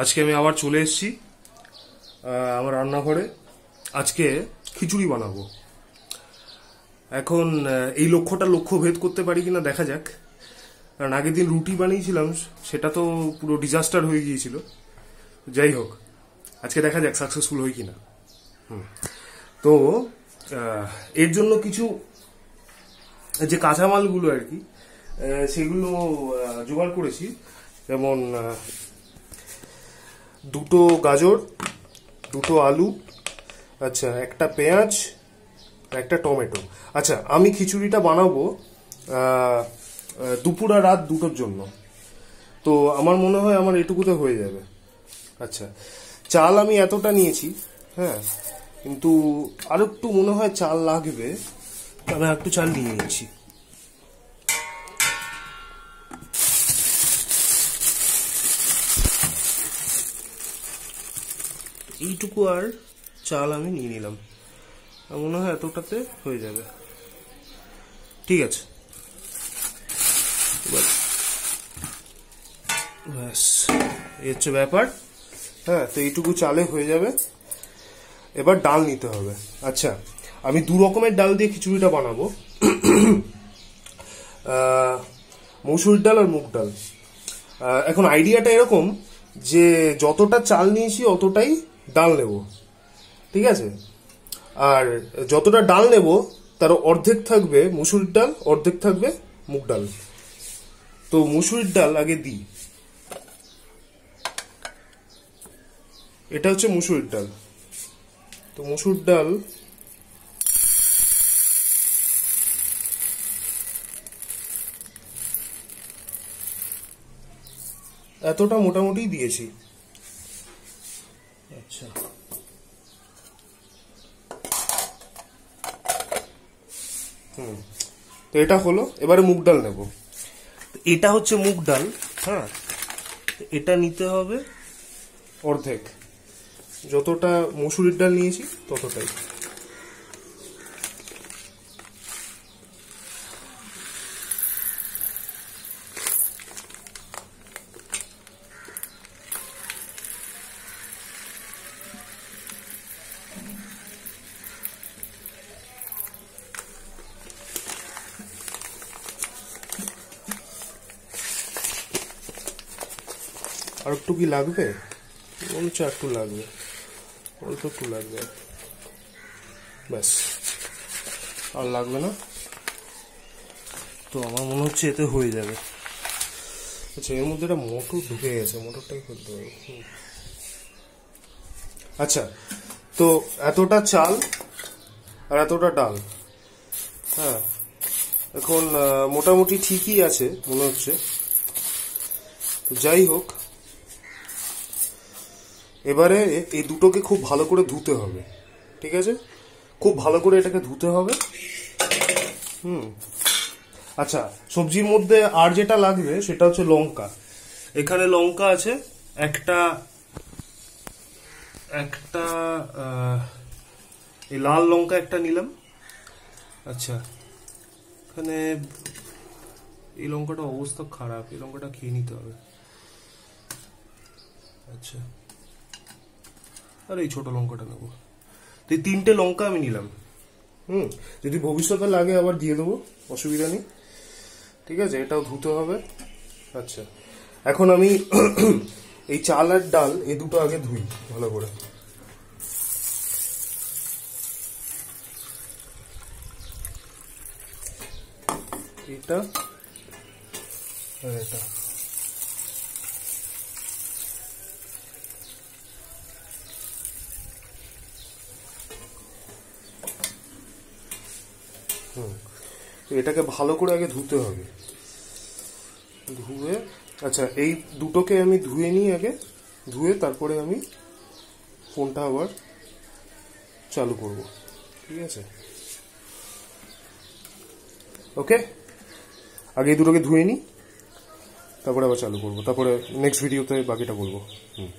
আজকে আমি আবার চলে এসেছি আমার রান্নাঘরে আজকে খিচুড়ি বানাবো এখন এই লক্ষ্যটা লক্ষ্য ভেদ করতে পারি কিনা দেখা যাক কারণ আগের দিন রুটি বানিয়েছিলাম সেটা তো পুরো ডিজাস্টার হয়ে গিয়েছিল যাই হোক আজকে দেখা যাক সাকসেসফুল হয় কিনা তো এর জন্য কিছু যে কাঁচামালগুলো আর কি সেগুলো জোগাড় করেছি যেমন দুটো গাজর দুটো আলু আচ্ছা একটা পেঁয়াজ একটা টমেটো আচ্ছা আমি খিচুড়িটা বানাবো দুপুর আর রাত দুটোর জন্য তো আমার মনে হয় আমার এটুকুতে হয়ে যাবে আচ্ছা চাল আমি এতটা নিয়েছি হ্যাঁ কিন্তু আর একটু মনে হয় চাল লাগবে আমি একটু চাল নিয়ে নিয়েছি এইটুকু আর চাল আমি নিয়ে নিলাম মনে হয় এতটাতে হয়ে যাবে ঠিক আছে এবার ব্যাস এই হচ্ছে ব্যাপার হ্যাঁ তো এইটুকু চালে হয়ে যাবে এবার ডাল নিতে হবে আচ্ছা আমি দু রকমের ডাল দিয়ে খিচুড়িটা বানাবো মসুর ডাল আর মুগ ডাল এখন আইডিয়াটা এরকম যে যতটা চাল নিয়েছি অতটাই ডাল নেব ঠিক আছে আর যতটা ডাল নেব তার অর্ধেক থাকবে মুসুরির ডাল অর্ধেক থাকবে মুগ ডাল তো মুসুরির ডাল আগে দিই এটা হচ্ছে মুসুরির ডাল তো মুসুর ডাল এতটা মোটামুটি দিয়েছি হুম তো এটা হলো এবারে মুগ ডাল নেব এটা হচ্ছে মুগ ডাল হ্যাঁ এটা নিতে হবে অর্ধেক যতটা মসুরির ডাল নিয়েছি ততটাই আর একটু কি লাগবে মনে হচ্ছে একটু লাগবে অল্প একটু লাগবে ব্যাস আর লাগবে না তো আমার মনে হচ্ছে এতে হয়ে যাবে আচ্ছা এর মধ্যে একটা মোটর ঢুকে গেছে মোটরটাই করতে হবে আচ্ছা তো এতটা চাল আর এতটা ডাল হ্যাঁ এখন মোটামুটি ঠিকই আছে মনে হচ্ছে তো যাই হোক এবারে এই দুটোকে খুব ভালো করে ধুতে হবে ঠিক আছে খুব ভালো করে এটাকে ধুতে হবে হুম আচ্ছা সবজির মধ্যে আর যেটা লাগবে সেটা হচ্ছে লঙ্কা এখানে লঙ্কা আছে একটা একটা এই লাল লঙ্কা একটা নিলাম আচ্ছা এখানে এই লঙ্কাটা অবস্থা খারাপ এই লঙ্কাটা খেয়ে নিতে হবে আচ্ছা আর এই ছোট লঙ্কাটা নেবো তো এই তিনটে লঙ্কা আমি নিলাম হুম যদি ভবিষ্যতে লাগে আবার দিয়ে দেবো অসুবিধা নেই ঠিক আছে এটাও ধুতে হবে আচ্ছা এখন আমি এই চাল আর ডাল এ দুটো আগে ধুই ভালো করে এটা আর এটা এটাকে ভালো করে আগে ধুতে হবে ধুয়ে আচ্ছা এই দুটোকে আমি ধুয়ে নিই আগে ধুয়ে তারপরে আমি ফোনটা আবার চালু করব ঠিক আছে ওকে আগে এই দুটোকে ধুয়ে নিই তারপরে আবার চালু করব তারপরে নেক্সট ভিডিওতে বাকিটা বলবো হুম